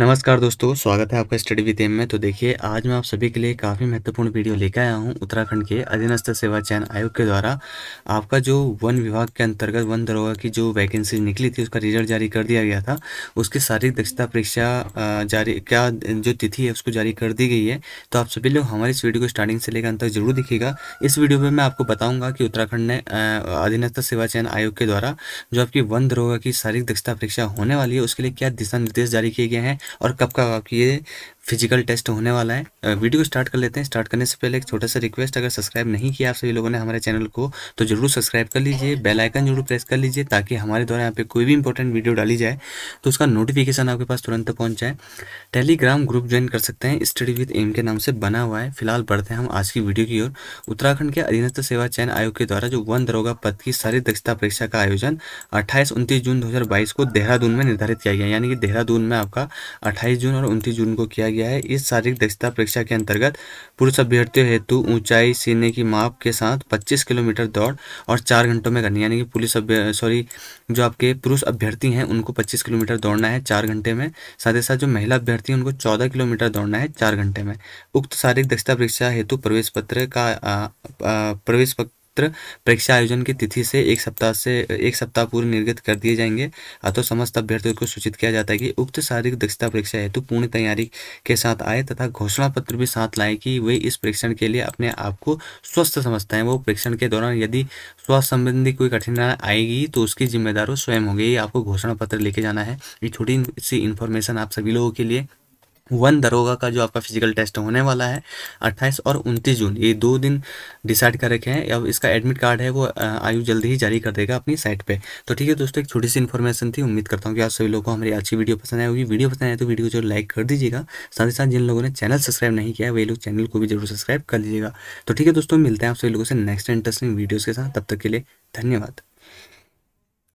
नमस्कार दोस्तों स्वागत है आपका स्टडी विद एम में तो देखिए आज मैं आप सभी के लिए काफ़ी महत्वपूर्ण वीडियो लेकर आया हूँ उत्तराखंड के अधीनस्थ सेवा चयन आयोग के द्वारा आपका जो वन विभाग के अंतर्गत वन दरोगा की जो वैकेंसी निकली थी उसका रिजल्ट जारी कर दिया गया था उसकी शारीरिक दक्षता परीक्षा जारी क्या जो तिथि है उसको जारी कर दी गई है तो आप सभी लोग हमारे इस वीडियो को स्टार्टिंग से लेकर अंत तक जरूर दिखेगा इस वीडियो में मैं आपको बताऊँगा कि उत्तराखंड ने अधीनस्थ सेवा चयन आयोग के द्वारा जो आपकी वन दरोगा की शारीरिक दक्षता परीक्षा होने वाली है उसके लिए क्या दिशा निर्देश जारी किए गए हैं और कब का ये फिजिकल टेस्ट होने वाला है वीडियो स्टार्ट कर लेते हैं स्टार्ट करने से पहले एक छोटा सा रिक्वेस्ट अगर सब्सक्राइब नहीं किया आप सभी लोगों ने हमारे चैनल को तो जरूर सब्सक्राइब कर लीजिए बेल आइकन जरूर प्रेस कर लीजिए ताकि हमारे द्वारा यहाँ पे कोई भी इंपॉर्टेंट वीडियो डाली जाए तो उसका नोटिफिकेशन आपके पास तुरंत पहुँच जाए टेलीग्राम ग्रुप ज्वाइन कर सकते हैं स्टडी विद एम के नाम से बना हुआ है फिलहाल बढ़ते हैं हम आज की वीडियो की ओर उत्तराखंड के अधीनस्थ सेवा चयन आयोग के द्वारा जो वन दरोगा पद की सारी दक्षता परीक्षा का आयोजन अट्ठाईस उनतीस जून दो को देहरादून में निर्धारित किया गया यानी कि देहरादून में आपका अट्ठाईस जून और उनतीस जून को किया गया है इस शारीरिक दक्षता परीक्षा के अंतर्गत पुरुष अभ्यर्थियों हेतु ऊंचाई सीने की माप के साथ 25 किलोमीटर दौड़ और चार घंटों में करनी यानी कि पुलिस सॉरी जो आपके पुरुष अभ्यर्थी हैं उनको पच्चीस किलोमीटर दौड़ना है चार घंटे में साथ ही साथ जो महिला अभ्यर्थी हैं उनको चौदह किलोमीटर दौड़ना है चार घंटे में उक्त शारीरिक दक्षता परीक्षा हेतु प्रवेश पत्र का प्रवेश पत्र परीक्षा आयोजन की तिथि से एक सप्ताह से एक सप्ताह पूर्व निर्गत कर दिए जाएंगे अतः समस्त अभ्यर्थियों को सूचित किया जाता है कि उक्त शारीरिक दक्षता परीक्षा हेतु पूर्ण तैयारी के साथ आए तथा घोषणा पत्र भी साथ लाए कि वे इस परीक्षण के लिए अपने आप को स्वस्थ समझते हैं वो परीक्षण के दौरान यदि स्वास्थ्य संबंधी कोई कठिनाई आएगी तो उसकी जिम्मेदारों स्वयं होंगे ये आपको घोषणा पत्र लेके जाना है ये छोटी सी इन्फॉर्मेशन आप सभी लोगों के लिए वन दरोगा का जो आपका फिजिकल टेस्ट होने वाला है 28 और 29 जून ये दो दिन डिसाइड कर रखे हैं अब इसका एडमिट कार्ड है वो आयु जल्दी ही जारी कर देगा अपनी साइट पे तो ठीक है दोस्तों एक छोटी सी इन्फॉर्मेशन थी उम्मीद करता हूँ कि आप सभी लोगों को हमारी अच्छी वीडियो पसंद आई होगी वीडियो पसंद आए तो वीडियो को जरूर लाइक कर दीजिएगा साथ ही साथ जिन लोगों ने चैनल सब्सक्राइब नहीं किया है वे लोग चैनल को भी जरूर सब्सक्राइब कर लीजिएगा तो ठीक है दोस्तों मिलते हैं आप सभी लोगों से नेक्स्ट इंटरेस्टिंग वीडियोज़ के साथ तब तक के लिए धन्यवाद